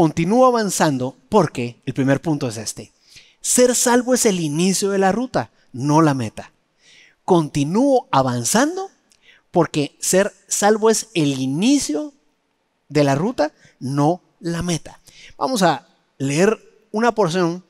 continúo avanzando porque el primer punto es este. Ser salvo es el inicio de la ruta, no la meta. Continúo avanzando porque ser salvo es el inicio de la ruta, no la meta. Vamos a leer una porción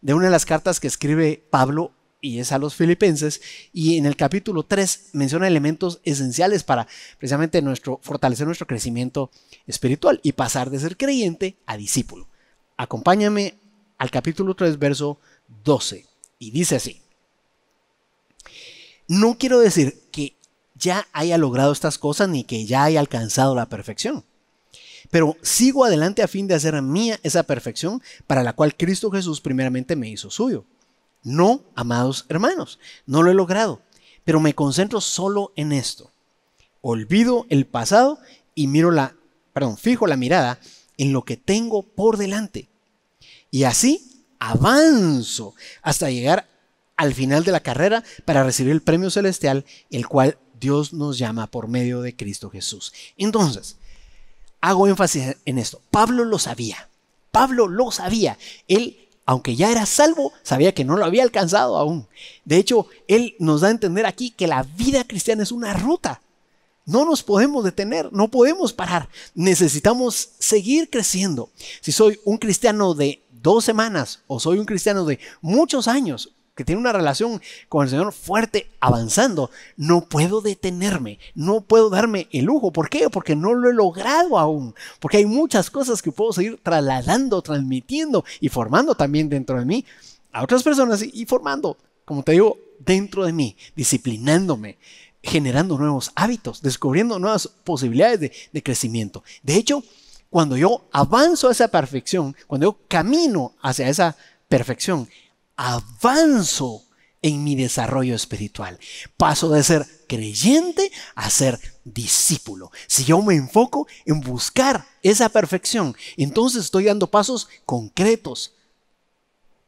de una de las cartas que escribe Pablo y es a los filipenses. Y en el capítulo 3 menciona elementos esenciales para precisamente nuestro, fortalecer nuestro crecimiento espiritual y pasar de ser creyente a discípulo. Acompáñame al capítulo 3, verso 12. Y dice así. No quiero decir que ya haya logrado estas cosas ni que ya haya alcanzado la perfección. Pero sigo adelante a fin de hacer mía esa perfección para la cual Cristo Jesús primeramente me hizo suyo. No, amados hermanos, no lo he logrado, pero me concentro solo en esto. Olvido el pasado y miro la, perdón, fijo la mirada en lo que tengo por delante. Y así avanzo hasta llegar al final de la carrera para recibir el premio celestial, el cual Dios nos llama por medio de Cristo Jesús. Entonces, hago énfasis en esto. Pablo lo sabía. Pablo lo sabía. Él aunque ya era salvo, sabía que no lo había alcanzado aún. De hecho, Él nos da a entender aquí que la vida cristiana es una ruta. No nos podemos detener, no podemos parar. Necesitamos seguir creciendo. Si soy un cristiano de dos semanas o soy un cristiano de muchos años, que tiene una relación con el Señor fuerte, avanzando, no puedo detenerme, no puedo darme el lujo. ¿Por qué? Porque no lo he logrado aún, porque hay muchas cosas que puedo seguir trasladando, transmitiendo y formando también dentro de mí a otras personas y formando, como te digo, dentro de mí, disciplinándome generando nuevos hábitos, descubriendo nuevas posibilidades de, crecimiento. De hecho, cuando yo avanzo a esa perfección, cuando yo camino hacia esa perfección, avanzo en mi desarrollo espiritual. Paso de ser creyente a ser discípulo. Si yo me enfoco en buscar esa perfección, entonces estoy dando pasos concretos,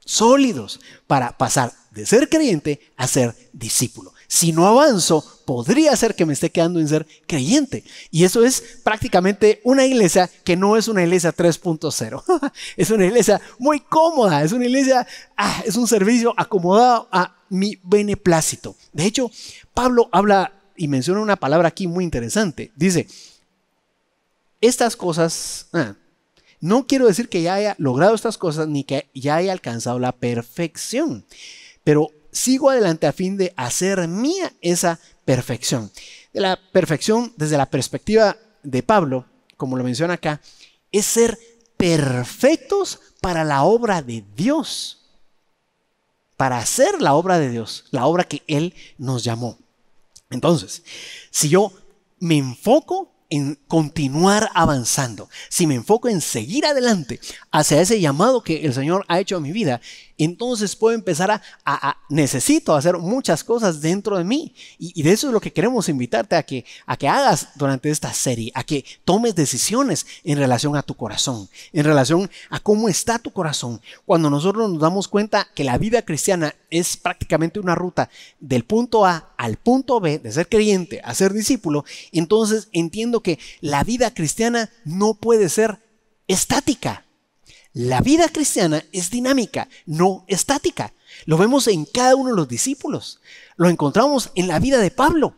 sólidos, para pasar de ser creyente a ser discípulo. Si no avanzo, podría ser que me esté quedando en ser creyente. Y eso es prácticamente una iglesia que no es una iglesia 3.0. es una iglesia muy cómoda, es una iglesia, ah, es un servicio acomodado a mi beneplácito. De hecho, Pablo habla y menciona una palabra aquí muy interesante. Dice, estas cosas, ah, no quiero decir que ya haya logrado estas cosas ni que ya haya alcanzado la perfección, pero sigo adelante a fin de hacer mía esa perfección. De la perfección, desde la perspectiva de Pablo, como lo menciona acá, es ser perfectos para la obra de Dios, para hacer la obra de Dios, la obra que Él nos llamó. Entonces, si yo me enfoco en continuar avanzando, si me enfoco en seguir adelante, hacia ese llamado que el Señor ha hecho a mi vida, entonces puedo empezar a, necesito hacer muchas cosas dentro de mí. Y, de eso es lo que queremos invitarte a que, a que hagas durante esta serie, a que tomes decisiones en relación a tu corazón, en relación a cómo está tu corazón. Cuando nosotros nos damos cuenta que la vida cristiana es prácticamente una ruta del punto A al punto B, de ser creyente a ser discípulo, entonces entiendo que la vida cristiana no puede ser estática. La vida cristiana es dinámica, no estática. Lo vemos en cada uno de los discípulos. Lo encontramos en la vida de Pablo.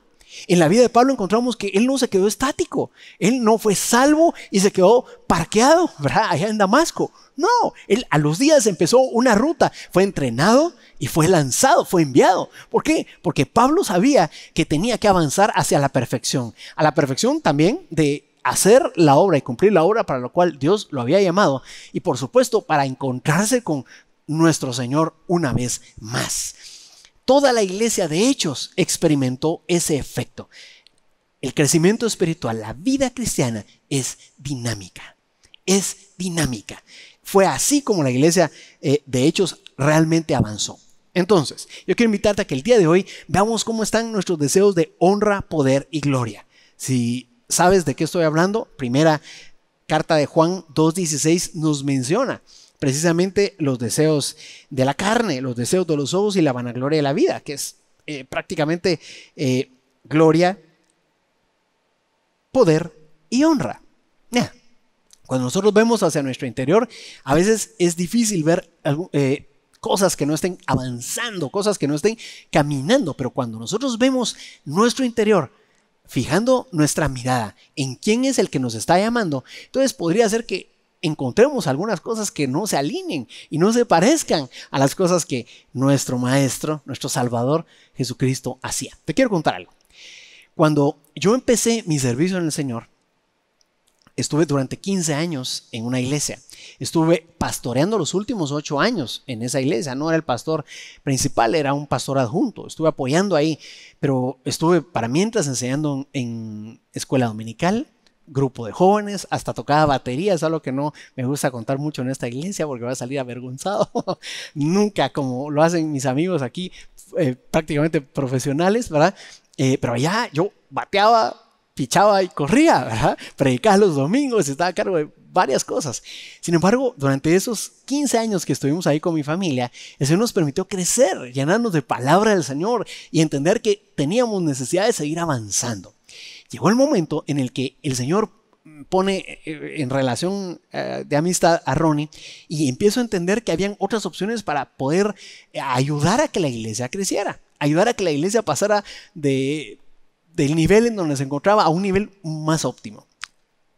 En la vida de Pablo encontramos que él no se quedó estático, él no fue salvo y se quedó parqueado ¿verdad? allá en Damasco. No, él a los días empezó una ruta, fue entrenado y fue lanzado, fue enviado. ¿Por qué? Porque Pablo sabía que tenía que avanzar hacia la perfección, a la perfección también de hacer la obra y cumplir la obra para lo cual Dios lo había llamado y por supuesto para encontrarse con nuestro Señor una vez más. Toda la iglesia de hechos experimentó ese efecto. El crecimiento espiritual, la vida cristiana es dinámica, es dinámica. Fue así como la iglesia eh, de hechos realmente avanzó. Entonces, yo quiero invitarte a que el día de hoy veamos cómo están nuestros deseos de honra, poder y gloria. Si ¿Sabes de qué estoy hablando? Primera carta de Juan 2.16 nos menciona precisamente los deseos de la carne, los deseos de los ojos y la vanagloria de la vida, que es eh, prácticamente eh, gloria, poder y honra. Cuando nosotros vemos hacia nuestro interior, a veces es difícil ver eh, cosas que no estén avanzando, cosas que no estén caminando, pero cuando nosotros vemos nuestro interior, fijando nuestra mirada en quién es el que nos está llamando, entonces podría ser que encontremos algunas cosas que no se alineen y no se parezcan a las cosas que nuestro Maestro, nuestro Salvador Jesucristo hacía. Te quiero contar algo. Cuando yo empecé mi servicio en el Señor, Estuve durante 15 años en una iglesia. Estuve pastoreando los últimos 8 años en esa iglesia. No era el pastor principal, era un pastor adjunto. Estuve apoyando ahí, pero estuve para mientras enseñando en escuela dominical, grupo de jóvenes, hasta tocaba batería, es algo que no me gusta contar mucho en esta iglesia porque va a salir avergonzado. Nunca, como lo hacen mis amigos aquí, eh, prácticamente profesionales, ¿verdad? Eh, pero allá yo bateaba, pichaba y corría, Predicaba los domingos, estaba a cargo de varias cosas. Sin embargo, durante esos 15 años que estuvimos ahí con mi familia, el Señor nos permitió crecer, llenarnos de palabra del Señor y entender que teníamos necesidad de seguir avanzando. Llegó el momento en el que el Señor pone eh, en relación eh, de amistad a Ronnie y empiezo a entender que habían otras opciones para poder eh, ayudar a que la iglesia creciera, ayudar a que la iglesia pasara de del nivel en donde se encontraba a un nivel más óptimo.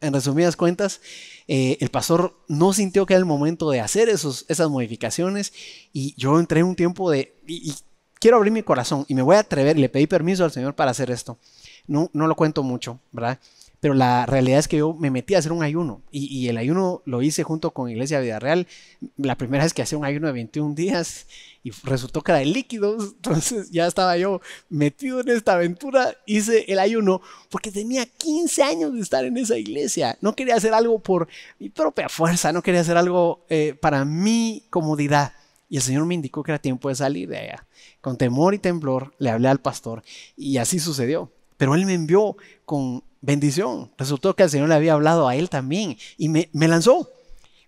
En resumidas cuentas, eh, el pastor no sintió que era el momento de hacer esos, esas modificaciones y yo entré en un tiempo de, y, quiero abrir mi corazón y me voy a atrever, le pedí permiso al Señor para hacer esto. No, no lo cuento mucho, ¿verdad? pero la realidad es que yo me metí a hacer un ayuno y, el ayuno lo hice junto con Iglesia Vida Real. La primera vez que hacía un ayuno de 21 días y resultó que era de líquidos, entonces ya estaba yo metido en esta aventura, hice el ayuno porque tenía 15 años de estar en esa iglesia, no quería hacer algo por mi propia fuerza, no quería hacer algo eh, para mi comodidad. Y el Señor me indicó que era tiempo de salir de allá. Con temor y temblor le hablé al pastor y así sucedió. Pero él me envió con bendición. Resultó que el Señor le había hablado a él también y me, lanzó.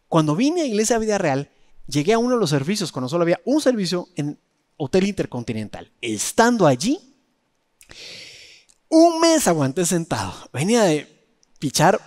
Cuando vine a Iglesia Vida Real, llegué a uno de los servicios, cuando solo había un servicio en Hotel Intercontinental. Estando allí, un mes aguanté sentado. Venía de pichar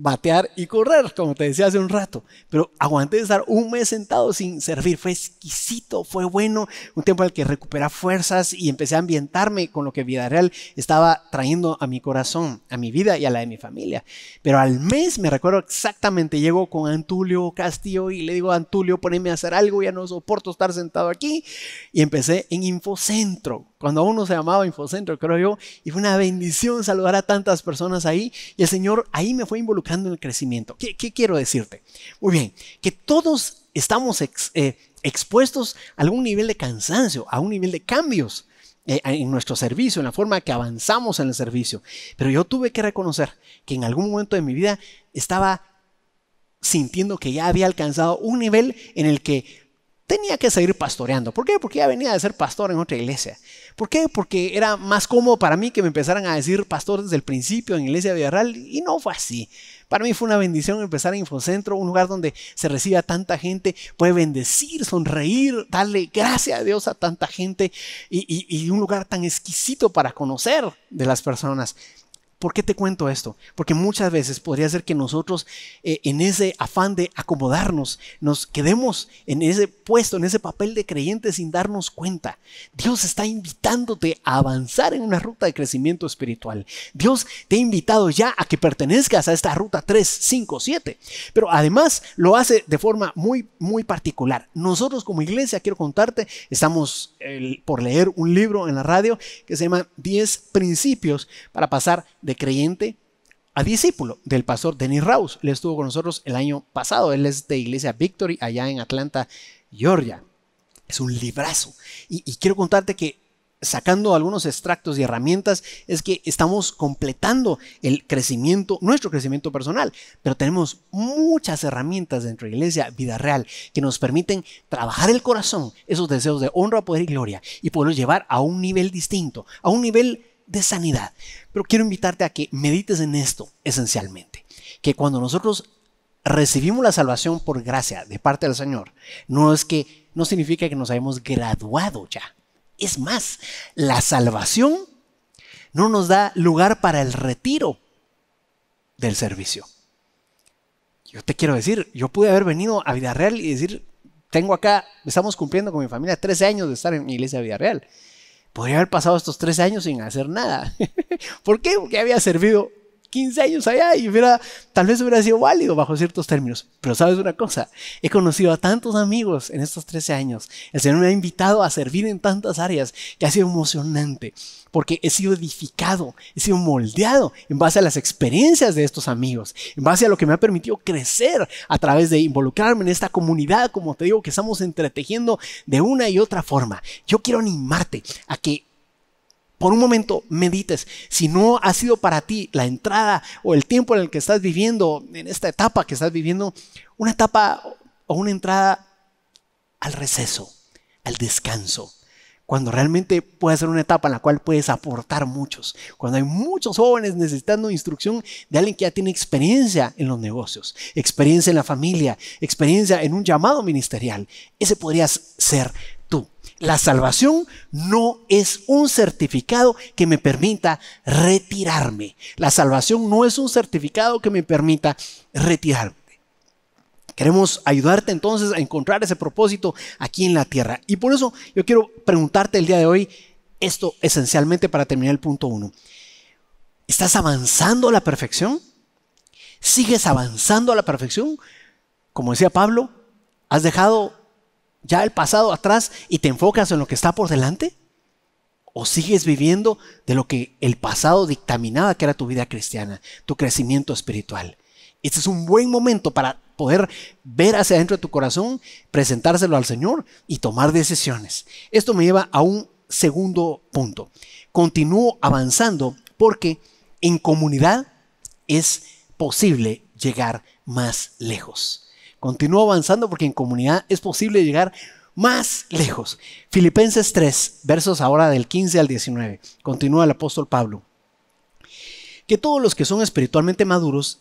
batear y correr, como te decía hace un rato. Pero aguanté de estar un mes sentado sin servir. Fue exquisito, fue bueno. Un tiempo en el que recuperé fuerzas y empecé a ambientarme con lo que Real estaba trayendo a mi corazón, a mi vida y a la de mi familia. Pero al mes, me recuerdo exactamente, llego con Antulio Castillo y le digo, Antulio, poneme a hacer algo, ya no soporto estar sentado aquí. Y empecé en Infocentro cuando aún no se llamaba Infocentro, creo yo, y fue una bendición saludar a tantas personas ahí, y el Señor ahí me fue involucrando en el crecimiento. ¿Qué, quiero decirte? Muy bien, que todos estamos eh, expuestos a algún nivel de cansancio, a un nivel de cambios eh, en nuestro servicio, en la forma que avanzamos en el servicio, pero yo tuve que reconocer que en algún momento de mi vida estaba sintiendo que ya había alcanzado un nivel en el que tenía que seguir pastoreando. ¿Por qué? Porque ya venía a ser pastor en otra iglesia. ¿Por qué? Porque era más cómodo para mí que me empezaran a decir pastor desde el principio en Iglesia Villarreal y no fue así. Para mí fue una bendición empezar en Infocentro, un lugar donde se recibe a tanta gente, puede bendecir, sonreír, darle gracias a Dios a tanta gente y, y un lugar tan exquisito para conocer de las personas. ¿Por qué te cuento esto? Porque muchas veces podría ser que nosotros eh, en ese afán de acomodarnos nos quedemos en ese puesto, en ese papel de creyente sin darnos cuenta. Dios está invitándote a avanzar en una ruta de crecimiento espiritual. Dios te ha invitado ya a que pertenezcas a esta ruta 3, 5, 7. Pero además lo hace de forma muy, muy particular. Nosotros como iglesia, quiero contarte, estamos eh, por leer un libro en la radio que se llama 10 principios para pasar de creyente a discípulo del pastor Denis Rouse. Él estuvo con nosotros el año pasado. Él es de Iglesia Victory allá en Atlanta, Georgia. Es un librazo. Y, quiero contarte que sacando algunos extractos y herramientas es que estamos completando el crecimiento, nuestro crecimiento personal, pero tenemos muchas herramientas dentro de iglesia, vida real, que nos permiten trabajar el corazón, esos deseos de honra, poder y gloria, y poderlos llevar a un nivel distinto, a un nivel de sanidad. Pero quiero invitarte a que medites en esto esencialmente, que cuando nosotros recibimos la salvación por gracia de parte del Señor, no es que no significa que nos hayamos graduado ya. Es más, la salvación no nos da lugar para el retiro del servicio. Yo te quiero decir, yo pude haber venido a Vida Real y decir, tengo acá, estamos cumpliendo con mi familia 13 años de estar en mi iglesia de Vida Real podría haber pasado estos tres años sin hacer nada. ¿Por qué? Porque había servido 15 años allá y hubiera, tal vez hubiera sido válido bajo ciertos términos. Pero sabes una cosa, he conocido a tantos amigos en estos 13 años. El Señor me ha invitado a servir en tantas áreas que ha sido emocionante porque he sido edificado, he sido moldeado en base a las experiencias de estos amigos, en base a lo que me ha permitido crecer a través de involucrarme en esta comunidad, como te digo, que estamos entretejiendo de una y otra forma. Yo quiero animarte a que por un momento medites, si no ha sido para ti la entrada o el tiempo en el que estás viviendo, en esta etapa que estás viviendo, una etapa o una entrada al receso, al descanso, cuando realmente puede ser una etapa en la cual puedes aportar muchos, cuando hay muchos jóvenes necesitando instrucción de alguien que ya tiene experiencia en los negocios, experiencia en la familia, experiencia en un llamado ministerial, ese podrías ser la salvación no es un certificado que me permita retirarme. La salvación no es un certificado que me permita retirarme. Queremos ayudarte entonces a encontrar ese propósito aquí en la tierra. Y por eso yo quiero preguntarte el día de hoy esto esencialmente para terminar el punto uno. ¿Estás avanzando a la perfección? ¿Sigues avanzando a la perfección? Como decía Pablo, ¿has dejado ya el pasado atrás y te enfocas en lo que está por delante? ¿O sigues viviendo de lo que el pasado dictaminaba que era tu vida cristiana, tu crecimiento espiritual? Este es un buen momento para poder ver hacia adentro de tu corazón, presentárselo al Señor y tomar decisiones. Esto me lleva a un segundo punto. Continúo avanzando porque en comunidad es posible llegar más lejos. Continúa avanzando porque en comunidad es posible llegar más lejos. Filipenses 3, versos ahora del 15 al 19. Continúa el apóstol Pablo. Que todos los que son espiritualmente maduros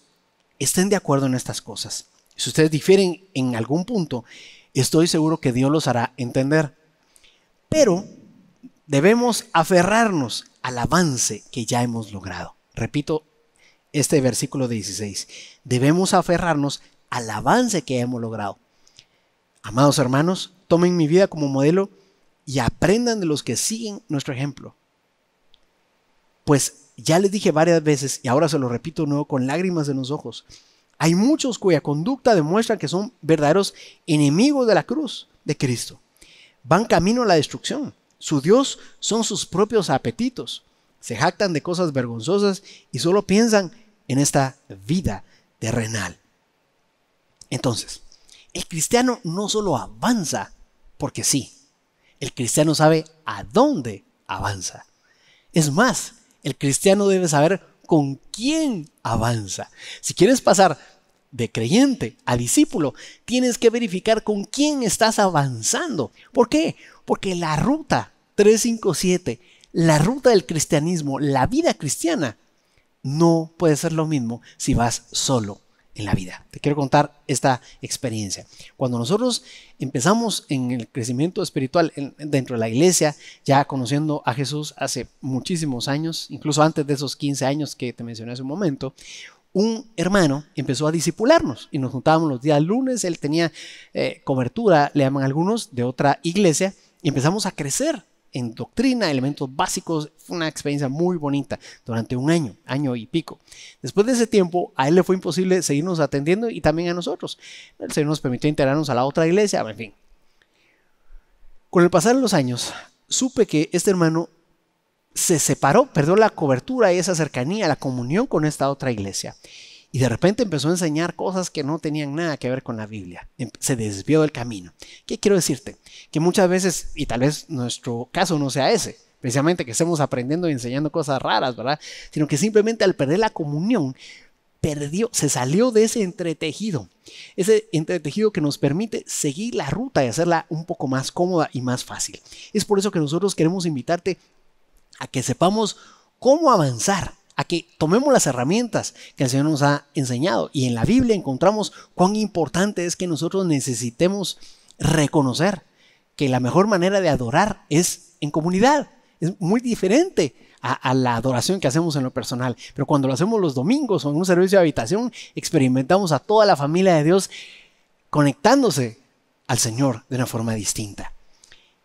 estén de acuerdo en estas cosas. Si ustedes difieren en algún punto, estoy seguro que Dios los hará entender. Pero debemos aferrarnos al avance que ya hemos logrado. Repito este versículo 16. Debemos aferrarnos al avance que hemos logrado. Amados hermanos, tomen mi vida como modelo y aprendan de los que siguen nuestro ejemplo. Pues ya les dije varias veces y ahora se lo repito de nuevo con lágrimas en los ojos. Hay muchos cuya conducta demuestra que son verdaderos enemigos de la cruz de Cristo. Van camino a la destrucción. Su Dios son sus propios apetitos. Se jactan de cosas vergonzosas y solo piensan en esta vida terrenal. Entonces, el cristiano no solo avanza porque sí, el cristiano sabe a dónde avanza. Es más, el cristiano debe saber con quién avanza. Si quieres pasar de creyente a discípulo, tienes que verificar con quién estás avanzando. ¿Por qué? Porque la ruta 357, la ruta del cristianismo, la vida cristiana, no puede ser lo mismo si vas solo en la vida. Te quiero contar esta experiencia. Cuando nosotros empezamos en el crecimiento espiritual dentro de la iglesia, ya conociendo a Jesús hace muchísimos años, incluso antes de esos 15 años que te mencioné hace un momento, un hermano empezó a disipularnos y nos juntábamos los días lunes, él tenía eh, cobertura, le llaman algunos, de otra iglesia y empezamos a crecer en doctrina, elementos básicos. Fue una experiencia muy bonita durante un año, año y pico. Después de ese tiempo, a él le fue imposible seguirnos atendiendo y también a nosotros. El Señor nos permitió integrarnos a la otra iglesia, en fin. Con el pasar de los años, supe que este hermano se separó, perdió la cobertura y esa cercanía, la comunión con esta otra iglesia y de repente empezó a enseñar cosas que no tenían nada que ver con la Biblia. Em, se desvió del camino. ¿Qué quiero decirte? Que muchas veces, y tal vez nuestro caso no sea ese, precisamente que estemos aprendiendo y enseñando cosas raras, ¿verdad? Sino que simplemente al perder la comunión, perdió, se salió de ese entretejido, ese entretejido que nos permite seguir la ruta y hacerla un poco más cómoda y más fácil. Es por eso que nosotros queremos invitarte a que sepamos cómo avanzar a que tomemos las herramientas que el Señor nos ha enseñado. Y en la Biblia encontramos cuán importante es que nosotros necesitemos reconocer que la mejor manera de adorar es en comunidad. Es muy diferente a, la adoración que hacemos en lo personal. Pero cuando lo hacemos los domingos o en un servicio de habitación, experimentamos a toda la familia de Dios conectándose al Señor de una forma distinta.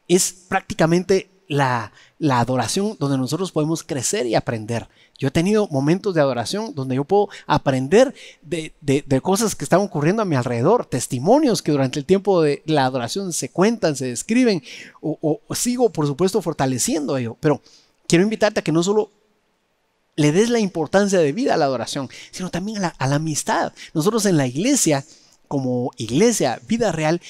Es prácticamente la, adoración donde nosotros podemos crecer y aprender. Yo he tenido momentos de adoración donde yo puedo aprender de, cosas que están ocurriendo a mi alrededor, testimonios que durante el tiempo de la adoración se cuentan, se describen, o, sigo, por supuesto, fortaleciendo ello. Pero quiero invitarte a que no solo le des la importancia de vida a la adoración, sino también a la amistad. Nosotros en la iglesia, como iglesia, vida real,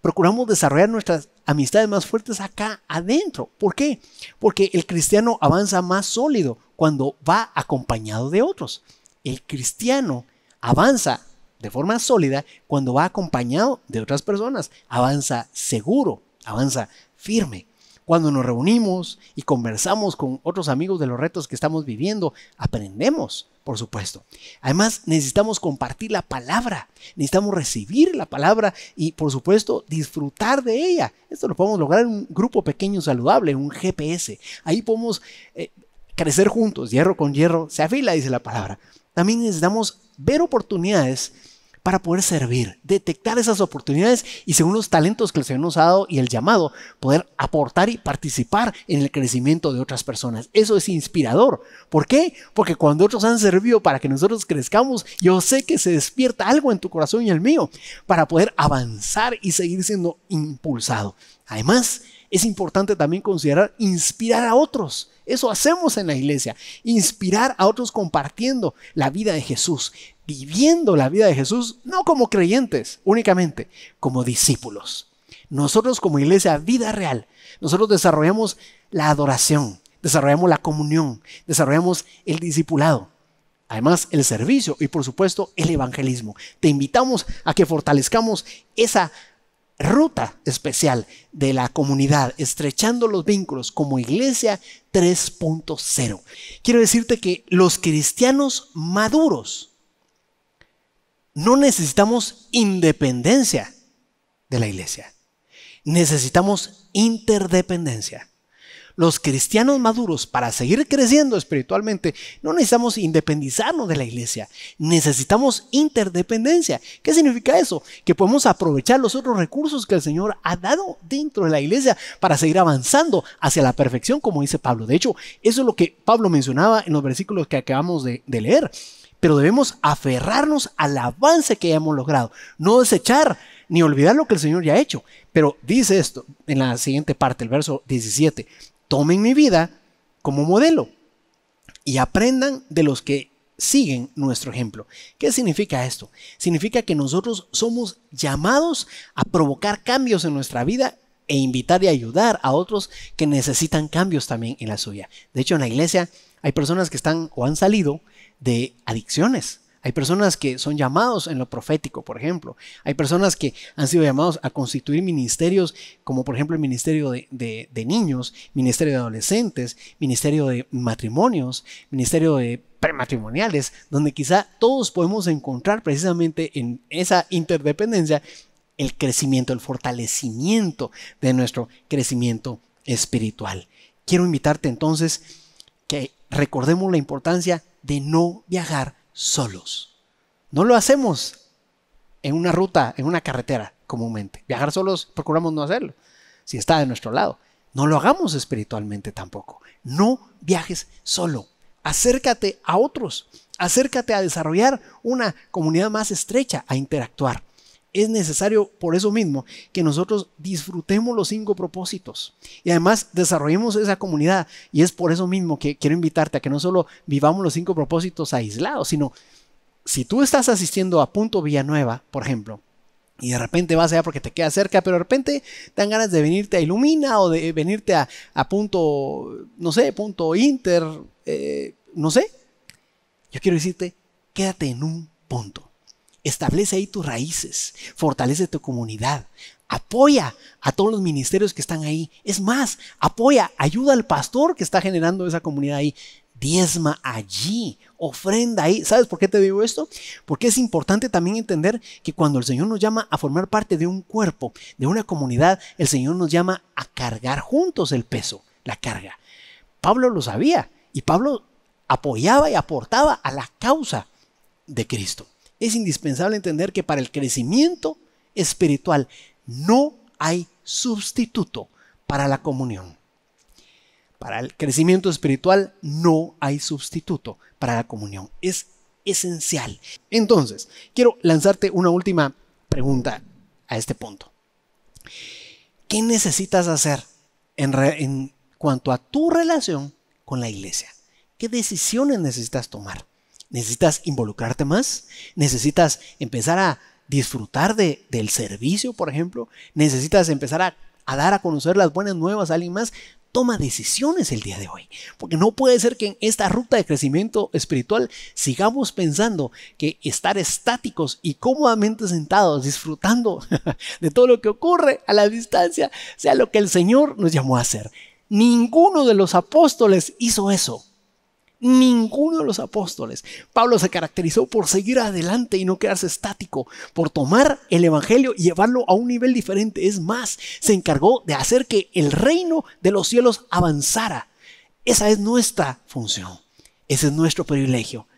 procuramos desarrollar nuestras amistades más fuertes acá adentro. ¿Por qué? Porque el cristiano avanza más sólido cuando va acompañado de otros. El cristiano avanza de forma sólida cuando va acompañado de otras personas. Avanza seguro, avanza firme. Cuando nos reunimos y conversamos con otros amigos de los retos que estamos viviendo, aprendemos, por supuesto. Además, necesitamos compartir la palabra, necesitamos recibir la palabra y, por supuesto, disfrutar de ella. Esto lo podemos lograr en un grupo pequeño saludable, un GPS. Ahí podemos eh, crecer juntos, hierro con hierro, se afila, dice la palabra. También necesitamos ver oportunidades para poder servir, detectar esas oportunidades y según los talentos que el Señor nos ha dado y el llamado, poder aportar y participar en el crecimiento de otras personas. Eso es inspirador. ¿Por qué? Porque cuando otros han servido para que nosotros crezcamos, yo sé que se despierta algo en tu corazón y el mío para poder avanzar y seguir siendo impulsado. Además, es importante también considerar inspirar a otros. Eso hacemos en la iglesia, inspirar a otros compartiendo la vida de Jesús, viviendo la vida de Jesús, no como creyentes únicamente, como discípulos. Nosotros como iglesia, vida real, nosotros desarrollamos la adoración, desarrollamos la comunión, desarrollamos el discipulado. Además, el servicio y por supuesto el evangelismo. Te invitamos a que fortalezcamos esa ruta especial de la comunidad, estrechando los vínculos como iglesia 3.0. Quiero decirte que los cristianos maduros no necesitamos independencia de la iglesia, necesitamos interdependencia los cristianos maduros, para seguir creciendo espiritualmente, no necesitamos independizarnos de la iglesia, necesitamos interdependencia. ¿Qué significa eso? Que podemos aprovechar los otros recursos que el Señor ha dado dentro de la iglesia para seguir avanzando hacia la perfección, como dice Pablo. De hecho, eso es lo que Pablo mencionaba en los versículos que acabamos de, leer pero debemos aferrarnos al avance que hemos logrado, no desechar ni olvidar lo que el Señor ya ha hecho. Pero dice esto en la siguiente parte, el verso 17, tomen mi vida como modelo y aprendan de los que siguen nuestro ejemplo. ¿Qué significa esto? Significa que nosotros somos llamados a provocar cambios en nuestra vida e invitar y ayudar a otros que necesitan cambios también en la suya. De hecho, en la iglesia hay personas que están o han salido de adicciones, hay personas que son llamados en lo profético, por ejemplo. Hay personas que han sido llamados a constituir ministerios, como por ejemplo el ministerio de, niños, ministerio de adolescentes, ministerio de matrimonios, ministerio de prematrimoniales, donde quizá todos podemos encontrar precisamente en esa interdependencia el crecimiento, el fortalecimiento de nuestro crecimiento espiritual. Quiero invitarte entonces que recordemos la importancia de no viajar solos. No lo hacemos en una ruta, en una carretera comúnmente. Viajar solos procuramos no hacerlo, si está de nuestro lado. No lo hagamos espiritualmente tampoco. No viajes solo. Acércate a otros. Acércate a desarrollar una comunidad más estrecha, a interactuar es necesario por eso mismo que nosotros disfrutemos los cinco propósitos y además desarrollemos esa comunidad. Y es por eso mismo que quiero invitarte a que no solo vivamos los cinco propósitos aislados, sino si tú estás asistiendo a Punto Villanueva, por ejemplo, y de repente vas allá porque te queda cerca, pero de repente te dan ganas de venirte a Ilumina o de venirte a, Punto, no sé, Punto Inter, eh, no sé. Yo quiero decirte, quédate en un punto Establece ahí tus raíces, fortalece tu comunidad, apoya a todos los ministerios que están ahí. Es más, apoya, ayuda al pastor que está generando esa comunidad ahí. Diezma allí, ofrenda ahí. ¿Sabes por qué te digo esto? Porque es importante también entender que cuando el Señor nos llama a formar parte de un cuerpo, de una comunidad, el Señor nos llama a cargar juntos el peso, la carga. Pablo lo sabía y Pablo apoyaba y aportaba a la causa de Cristo es indispensable entender que para el crecimiento espiritual no hay sustituto para la comunión. Para el crecimiento espiritual no hay sustituto para la comunión. Es esencial. Entonces, quiero lanzarte una última pregunta a este punto. ¿Qué necesitas hacer en, cuanto a tu relación con la iglesia? ¿Qué decisiones necesitas tomar? necesitas involucrarte más, necesitas empezar a disfrutar de, del servicio, por ejemplo, necesitas empezar a, a dar a conocer las buenas nuevas a alguien más, toma decisiones el día de hoy. Porque no puede ser que en esta ruta de crecimiento espiritual sigamos pensando que estar estáticos y cómodamente sentados, disfrutando de todo lo que ocurre a la distancia, sea lo que el Señor nos llamó a hacer. Ninguno de los apóstoles hizo eso ninguno de los apóstoles. Pablo se caracterizó por seguir adelante y no quedarse estático, por tomar el Evangelio y llevarlo a un nivel diferente. Es más, se encargó de hacer que el reino de los cielos avanzara. Esa es nuestra función, ese es nuestro privilegio.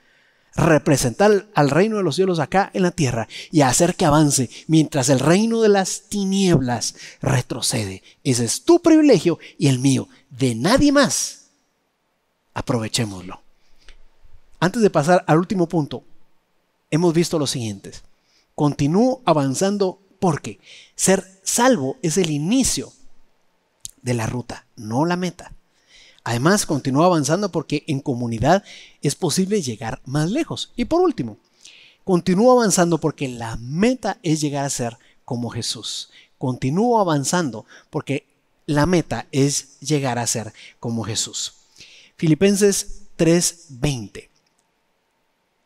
Representar al reino de los cielos acá en la tierra y hacer que avance mientras el reino de las tinieblas retrocede. Ese es tu privilegio y el mío, de nadie más aprovechémoslo. Antes de pasar al último punto, hemos visto lo siguientes. Continúo avanzando porque ser salvo es el inicio de la ruta, no la meta. Además, continúo avanzando porque en comunidad es posible llegar más lejos. Y por último, continúo avanzando porque la meta es llegar a ser como Jesús. Continúo avanzando porque la meta es llegar a ser como Jesús. Filipenses 3:20.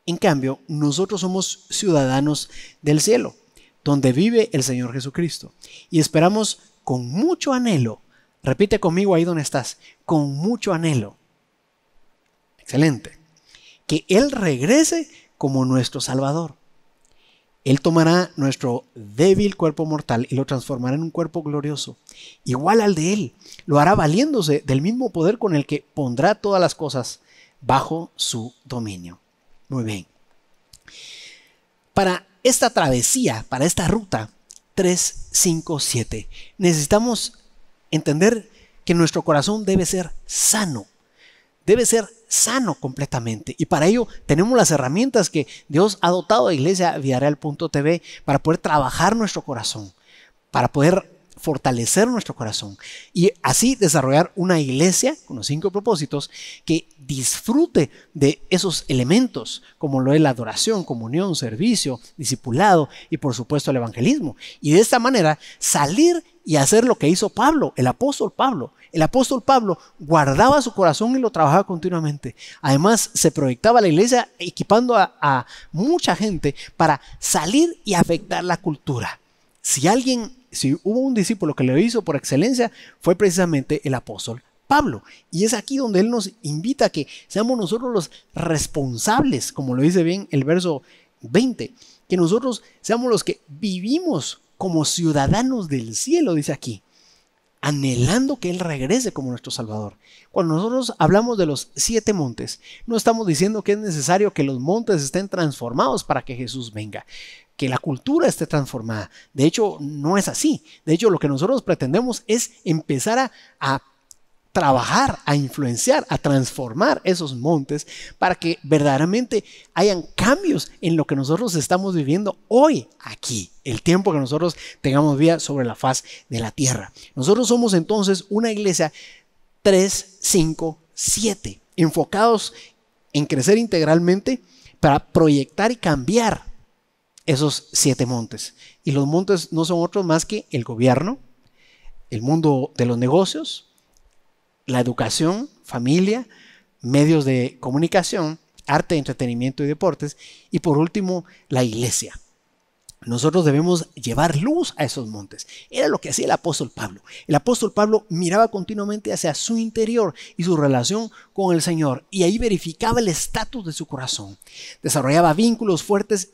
En cambio, nosotros somos ciudadanos del cielo, donde vive el Señor Jesucristo, y esperamos con mucho anhelo, repite conmigo ahí donde estás, con mucho anhelo, excelente, que Él regrese como nuestro Salvador él tomará nuestro débil cuerpo mortal y lo transformará en un cuerpo glorioso, igual al de Él. Lo hará valiéndose del mismo poder con el que pondrá todas las cosas bajo su dominio. Muy bien. Para esta travesía, para esta ruta 357, necesitamos entender que nuestro corazón debe ser sano, debe ser sano completamente. Y para ello tenemos las herramientas que Dios ha dotado a Iglesia viareal.tv para poder trabajar nuestro corazón, para poder fortalecer nuestro corazón y así desarrollar una iglesia con los cinco propósitos que disfrute de esos elementos como lo es la adoración, comunión, servicio, discipulado y por supuesto el evangelismo. Y de esta manera salir y hacer lo que hizo Pablo, el apóstol Pablo. El apóstol Pablo guardaba su corazón y lo trabajaba continuamente. Además, se proyectaba la iglesia equipando a, mucha gente para salir y afectar la cultura. Si alguien, si hubo un discípulo que lo hizo por excelencia, fue precisamente el apóstol Pablo. Y es aquí donde él nos invita a que seamos nosotros los responsables, como lo dice bien el verso 20, que nosotros seamos los que vivimos como ciudadanos del cielo, dice aquí, anhelando que Él regrese como nuestro Salvador. Cuando nosotros hablamos de los siete montes, no estamos diciendo que es necesario que los montes estén transformados para que Jesús venga, que la cultura esté transformada. De hecho, no es así. De hecho, lo que nosotros pretendemos es empezar a, a trabajar, a influenciar, a transformar esos montes para que verdaderamente hayan cambios en lo que nosotros estamos viviendo hoy aquí, el tiempo que nosotros tengamos vida sobre la faz de la tierra. Nosotros somos entonces una iglesia 3, 5, 7, enfocados en crecer integralmente para proyectar y cambiar esos siete montes. Y los montes no son otros más que el gobierno, el mundo de los negocios, la educación, familia, medios de comunicación, arte, entretenimiento y deportes, y por último, la iglesia. Nosotros debemos llevar luz a esos montes. Era lo que hacía el apóstol Pablo. El apóstol Pablo miraba continuamente hacia su interior y su relación con el Señor y ahí verificaba el estatus de su corazón. Desarrollaba vínculos fuertes,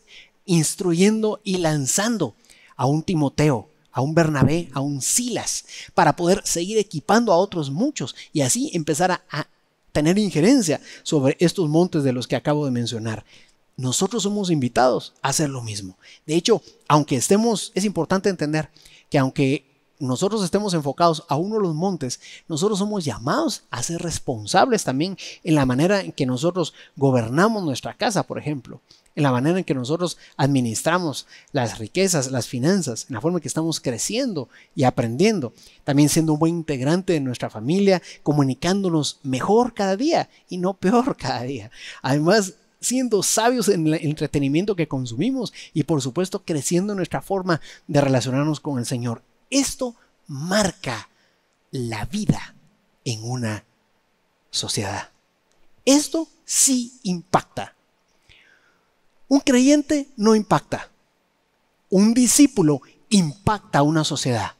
instruyendo y lanzando a un Timoteo, a un Bernabé, a un Silas, para poder seguir equipando a otros muchos y así empezar a, tener injerencia sobre estos montes de los que acabo de mencionar. Nosotros somos invitados a hacer lo mismo. De hecho, aunque estemos, es importante entender que aunque nosotros estemos enfocados a uno de los montes, nosotros somos llamados a ser responsables también en la manera en que nosotros gobernamos nuestra casa, por ejemplo, en la manera en que nosotros administramos las riquezas, las finanzas, en la forma en que estamos creciendo y aprendiendo, también siendo un buen integrante de nuestra familia, comunicándonos mejor cada día y no peor cada día. Además, siendo sabios en el entretenimiento que consumimos y por supuesto creciendo nuestra forma de relacionarnos con el Señor. Esto marca la vida en una sociedad. Esto sí impacta. Un creyente no impacta. Un discípulo impacta a una sociedad.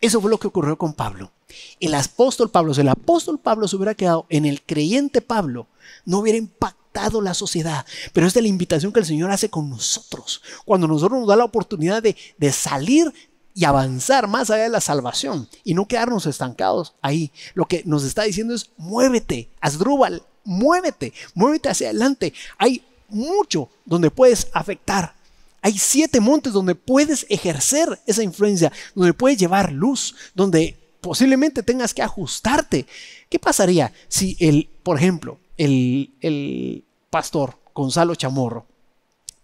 Eso fue lo que ocurrió con Pablo. El apóstol Pablo, si el apóstol Pablo se hubiera quedado en el creyente Pablo, no hubiera impactado la sociedad. Pero es de la invitación que el Señor hace con nosotros. Cuando nosotros nos da la oportunidad de, de salir y avanzar más allá de la salvación y no quedarnos estancados ahí. Lo que nos está diciendo es muévete, Asdrúbal, muévete, muévete hacia adelante. Hay mucho donde puedes afectar. Hay siete montes donde puedes ejercer esa influencia, donde puedes llevar luz, donde posiblemente tengas que ajustarte. ¿Qué pasaría si el, por ejemplo, el, el pastor Gonzalo Chamorro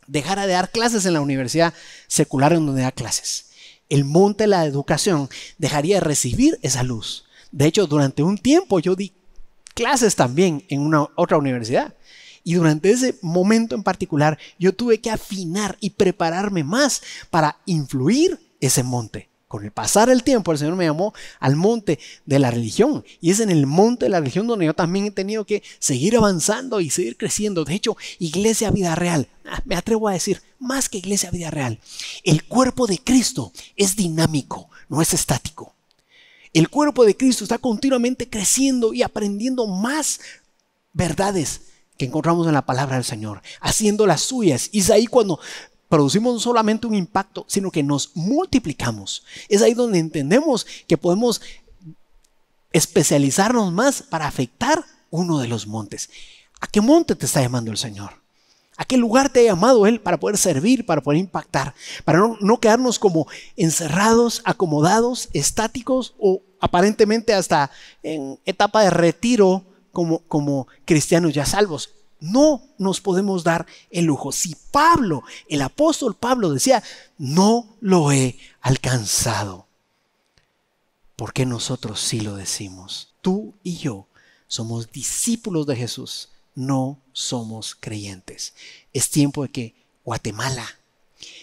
dejara de dar clases en la universidad secular en donde da clases el monte de la educación dejaría de recibir esa luz. De hecho, durante un tiempo yo di clases también en una otra universidad. Y durante ese momento en particular, yo tuve que afinar y prepararme más para influir ese monte. Con el pasar del tiempo, el Señor me llamó al monte de la religión. Y es en el monte de la religión donde yo también he tenido que seguir avanzando y seguir creciendo. De hecho, Iglesia Vida Real, ah, me atrevo a decir, más que Iglesia Vida Real, el cuerpo de Cristo es dinámico, no es estático. El cuerpo de Cristo está continuamente creciendo y aprendiendo más verdades que encontramos en la palabra del Señor, haciendo las suyas. Y es ahí cuando producimos no solamente un impacto, sino que nos multiplicamos. Es ahí donde entendemos que podemos especializarnos más para afectar uno de los montes. ¿A qué monte te está llamando el Señor? ¿A qué lugar te ha llamado Él para poder servir, para poder impactar? Para no, quedarnos como encerrados, acomodados, estáticos o aparentemente hasta en etapa de retiro como, como cristianos ya salvos. No nos podemos dar el lujo. Si Pablo, el apóstol Pablo decía, no lo he alcanzado, ¿por qué nosotros sí lo decimos? Tú y yo somos discípulos de Jesús, no somos creyentes. Es tiempo de que Guatemala,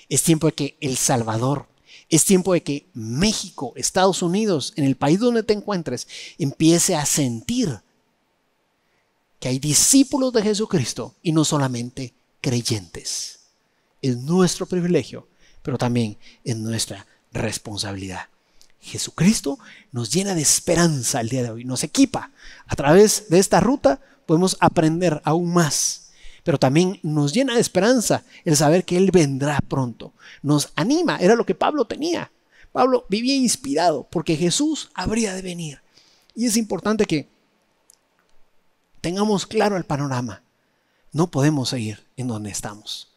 es tiempo de que El Salvador, es tiempo de que México, Estados Unidos, en el país donde te encuentres, empiece a sentir que hay discípulos de Jesucristo y no solamente creyentes. Es nuestro privilegio, pero también es nuestra responsabilidad. Jesucristo nos llena de esperanza el día de hoy, nos equipa. A través de esta ruta podemos aprender aún más, pero también nos llena de esperanza el saber que Él vendrá pronto. Nos anima, era lo que Pablo tenía. Pablo vivía inspirado porque Jesús habría de venir. Y es importante que Tengamos claro el panorama. No podemos seguir en donde estamos.